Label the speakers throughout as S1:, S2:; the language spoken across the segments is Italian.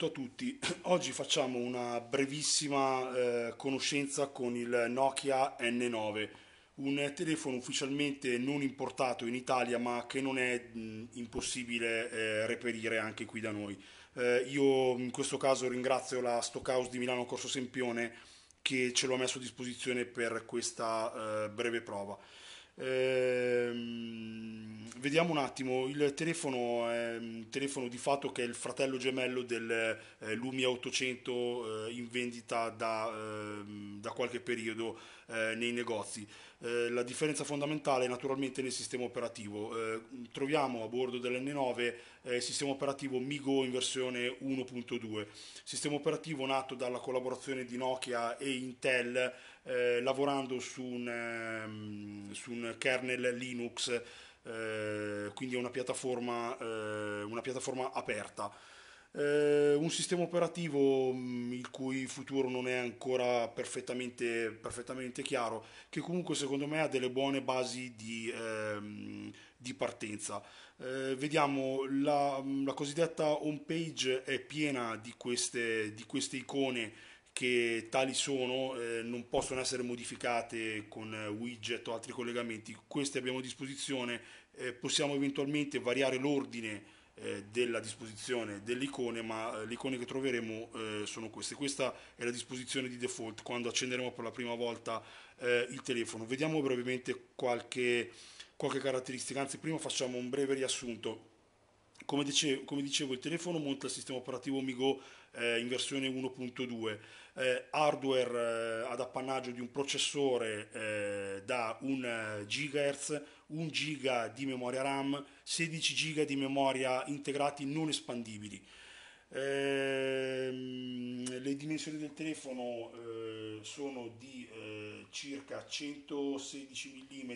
S1: benvenuto a tutti. Oggi facciamo una brevissima eh, conoscenza con il Nokia N9, un telefono ufficialmente non importato in Italia ma che non è mh, impossibile eh, reperire anche qui da noi. Eh, io in questo caso ringrazio la Stockhouse di Milano Corso Sempione che ce l'ha messo a disposizione per questa eh, breve prova. Ehm, vediamo un attimo, il telefono è un telefono di fatto che è il fratello gemello del eh, Lumia 800 eh, in vendita da, eh, da qualche periodo eh, nei negozi. Eh, la differenza fondamentale è naturalmente nel sistema operativo. Eh, troviamo a bordo dell'N9 eh, il sistema operativo MIGO in versione 1.2, sistema operativo nato dalla collaborazione di Nokia e Intel eh, lavorando su un, ehm, su un kernel Linux, eh, quindi è una piattaforma, una piattaforma aperta. Eh, un sistema operativo mm, il cui futuro non è ancora perfettamente, perfettamente, chiaro, che comunque secondo me ha delle buone basi di, ehm, di partenza. Eh, vediamo, la, mm, la, cosiddetta home page è piena di queste, di queste icone che tali sono, eh, non possono essere modificate con eh, widget o altri collegamenti, queste abbiamo a disposizione, eh, possiamo eventualmente variare l'ordine eh, della disposizione dell'icone ma eh, le icone che troveremo eh, sono queste. Questa è la disposizione di default quando accenderemo per la prima volta eh, il telefono. Vediamo brevemente qualche, qualche caratteristica, anzi prima facciamo un breve riassunto come dicevo, come dicevo, il telefono monta il sistema operativo Migo eh, in versione 1.2, eh, hardware eh, ad appannaggio di un processore eh, da 1 GHz, 1 GB di memoria RAM, 16 GB di memoria integrati non espandibili. Ehm, le dimensioni del telefono eh, sono di eh, circa 116 mm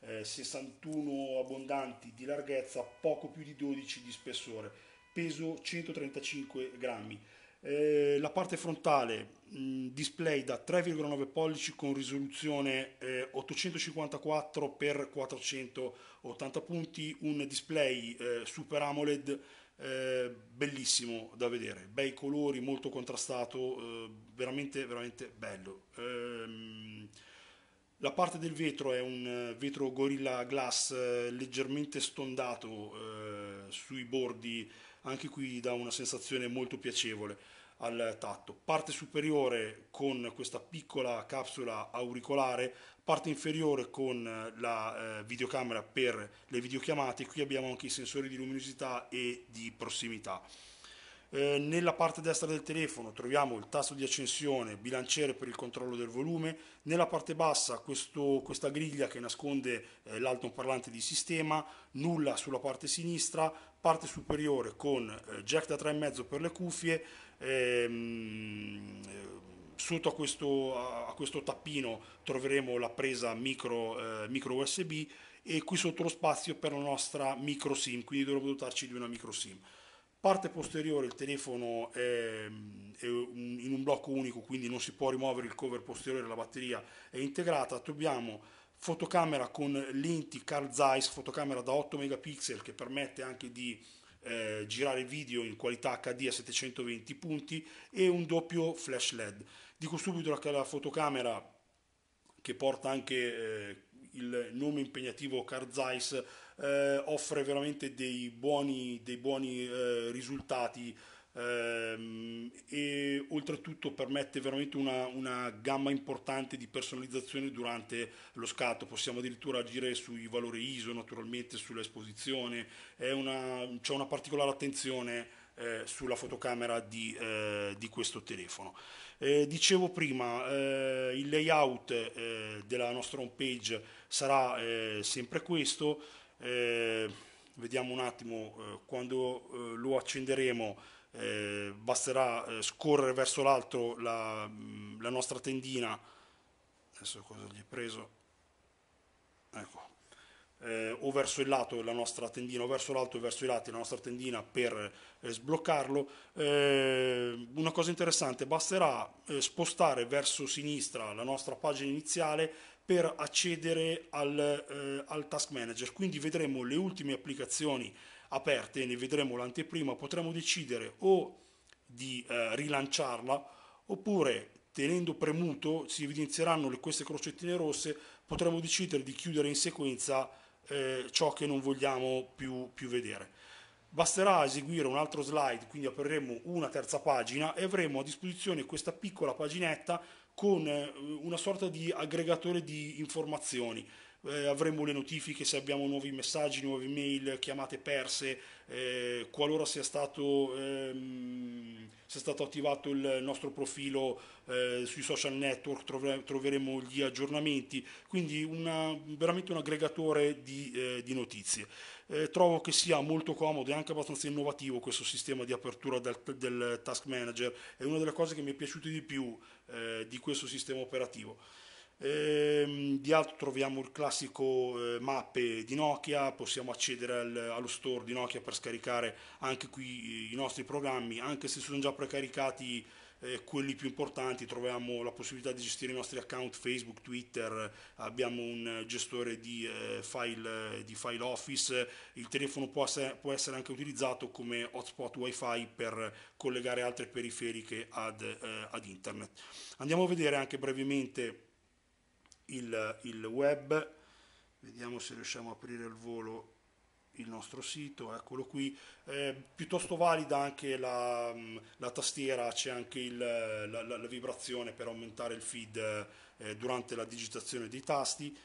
S1: eh, 61 abbondanti di larghezza, poco più di 12 di spessore, peso 135 grammi. Eh, la parte frontale mh, mm, display da 3,9 pollici con risoluzione eh, 854 x 480 punti, un display eh, Super AMOLED eh, bellissimo da vedere, bei colori, molto contrastato, eh, veramente veramente bello. Ehm, la parte del vetro è un eh, vetro Gorilla Glass eh, leggermente stondato eh, sui bordi, anche qui dà una sensazione molto piacevole al tatto. Parte superiore con questa piccola capsula auricolare, parte inferiore con eh, la eh, videocamera per le videochiamate, qui abbiamo anche i sensori di luminosità e di prossimità. Eh, nella parte destra del telefono troviamo il tasto di accensione, bilanciere per il controllo del volume, nella parte bassa questo, questa griglia che nasconde eh, l'altoparlante di sistema, nulla sulla parte sinistra, parte superiore con eh, jack da 3,5 per le cuffie, ehm, eh, sotto a questo, a questo, tappino troveremo la presa micro, eh, micro USB e qui sotto lo spazio per la nostra micro SIM, quindi dovremo dotarci di una micro SIM. Parte posteriore il telefono è, è in un blocco unico, quindi non si può rimuovere il cover posteriore, la batteria è integrata. Troviamo fotocamera con lenti Carl Zeiss, fotocamera da 8 megapixel che permette anche di eh, girare video in qualità HD a 720 punti e un doppio flash LED. Dico subito che la fotocamera che porta anche eh, il nome impegnativo Carl Zeiss eh, offre veramente dei buoni, dei buoni eh, risultati ehm, e oltretutto permette veramente una, una, gamma importante di personalizzazione durante lo scatto possiamo addirittura agire sui valori ISO naturalmente sull'esposizione È una, c'è una particolare attenzione eh, sulla fotocamera di, eh, di questo telefono. Eh, dicevo prima, eh, il layout eh, della nostra home page sarà eh, sempre questo, vediamo un attimo quando lo accenderemo. basterà scorrere verso l'alto la, mm, la nostra tendina adesso cosa gli è preso ecco eh, o verso il lato la nostra tendina o verso l'alto e verso i lati la nostra tendina per eh, sbloccarlo. Eh, una cosa interessante, basterà eh, spostare verso sinistra la nostra pagina iniziale per accedere al, eh, al task manager, quindi vedremo le ultime applicazioni aperte, ne vedremo l'anteprima, potremo decidere o di eh, rilanciarla oppure tenendo premuto si evidenzieranno queste crocettine rosse, potremo decidere di chiudere in sequenza eh, ciò che non vogliamo più, più vedere. Basterà eseguire un altro slide, quindi apriremo una terza pagina e avremo a disposizione questa piccola paginetta con eh, una sorta di aggregatore di informazioni eh, avremo le notifiche se abbiamo nuovi messaggi, nuove mail, chiamate perse, eh, qualora sia stato, ehm, sia stato, attivato il nostro profilo eh, sui social network trove, troveremo gli aggiornamenti, quindi una, veramente un aggregatore di, eh, di notizie. Eh, trovo che sia molto comodo e anche abbastanza innovativo questo sistema di apertura del, del task manager, è una delle cose che mi è piaciuta di più eh, di questo sistema operativo. Ehm, di alto troviamo il classico eh, mappe di Nokia, possiamo accedere al, allo store di Nokia per scaricare anche qui i nostri programmi, anche se sono già precaricati eh, quelli più importanti, troviamo la possibilità di gestire i nostri account Facebook, Twitter, abbiamo un gestore di, eh, file, di file, Office, il telefono può essere, può essere, anche utilizzato come hotspot wifi per collegare altre periferiche ad, eh, ad internet. Andiamo a vedere anche brevemente il, il web, vediamo se riusciamo a aprire al volo il nostro sito, eccolo qui, eh, piuttosto valida anche la, mm, la tastiera, c'è anche il, la, la, la, vibrazione per aumentare il feed eh, durante la digitazione dei tasti.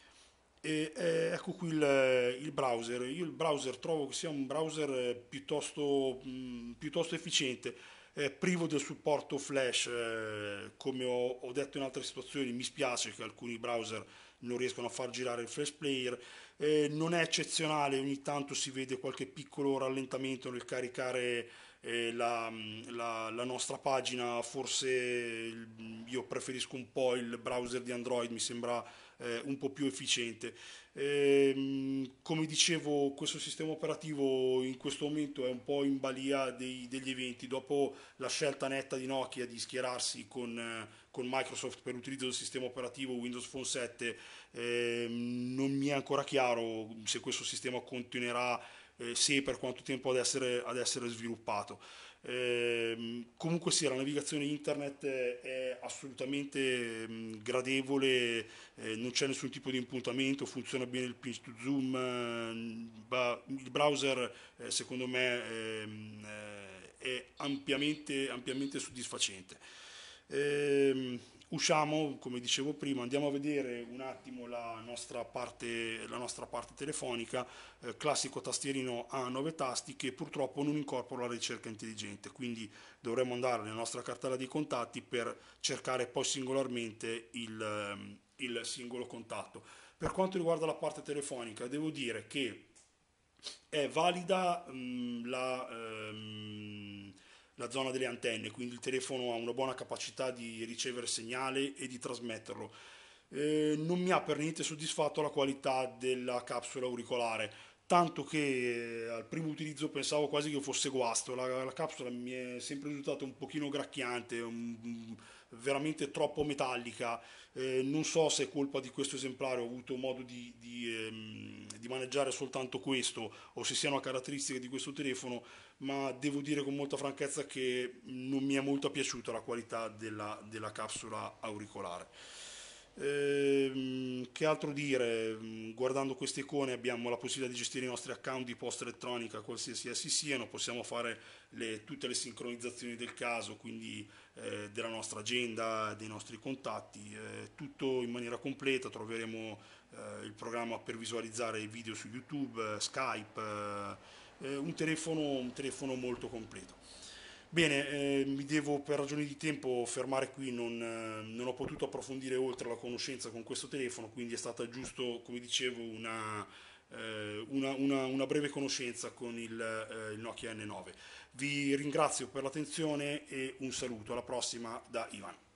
S1: E, eh, ecco qui il, il, browser, io il browser trovo che sia un browser eh, piuttosto, mh, mm, piuttosto efficiente eh, privo del supporto flash, eh, come ho, ho, detto in altre situazioni, mi spiace che alcuni browser non riescano a far girare il flash player, eh, non è eccezionale, ogni tanto si vede qualche piccolo rallentamento nel caricare eh, la, mm, la, la, nostra pagina, forse io preferisco un po' il browser di Android, mi sembra eh, un po' più efficiente. E, ehm, come dicevo, questo sistema operativo in questo momento è un po' in balia dei, degli eventi. Dopo la scelta netta di Nokia di schierarsi con, con Microsoft per l'utilizzo del sistema operativo Windows Phone 7, eh, non mi è ancora chiaro se questo sistema continuerà, eh, se per quanto tempo ad essere, ad essere sviluppato. Ehm, comunque sì, la navigazione internet è assolutamente ehm, gradevole, eh, non c'è nessun tipo di impuntamento, funziona bene il pinch to zoom, eh, il browser eh, secondo me ehm, è ampiamente, ampiamente soddisfacente. Eh, usciamo, come dicevo prima, andiamo a vedere un attimo la nostra parte, la nostra parte telefonica, eh, classico tastierino a 9 tasti che purtroppo non incorpora la ricerca intelligente, quindi dovremo andare nella nostra cartella di contatti per cercare poi singolarmente il, ehm, il singolo contatto. Per quanto riguarda la parte telefonica, devo dire che è valida mh, la... Ehm, la zona delle antenne, quindi il telefono ha una buona capacità di ricevere segnale e di trasmetterlo. Eh, non mi ha per niente soddisfatto la qualità della capsula auricolare, tanto che eh, al primo utilizzo pensavo quasi che fosse guasto, la, la capsula mi è sempre risultata un pochino gracchiante, un, veramente troppo metallica, eh, non so se è colpa di questo esemplare, ho avuto modo di, di, ehm, di maneggiare soltanto questo o se siano caratteristiche di questo telefono, ma devo dire con molta franchezza che non mi è molto piaciuta la qualità della, della capsula auricolare. Ehm, che altro dire? Mm, guardando queste icone abbiamo la possibilità di gestire i nostri account di posta elettronica, qualsiasi essi siano, possiamo fare le, tutte le sincronizzazioni del caso, quindi eh, della nostra agenda, dei nostri contatti, eh, tutto in maniera completa, troveremo eh, il programma per visualizzare i video su YouTube, eh, Skype, eh, eh, un telefono, un telefono molto completo. Bene, eh, mi devo per ragioni di tempo fermare qui, non, eh, non, ho potuto approfondire oltre la conoscenza con questo telefono, quindi è stata giusto, come dicevo, una, eh, una, una, una breve conoscenza con il, eh, il Nokia N9. Vi ringrazio per l'attenzione e un saluto, alla prossima da Ivan.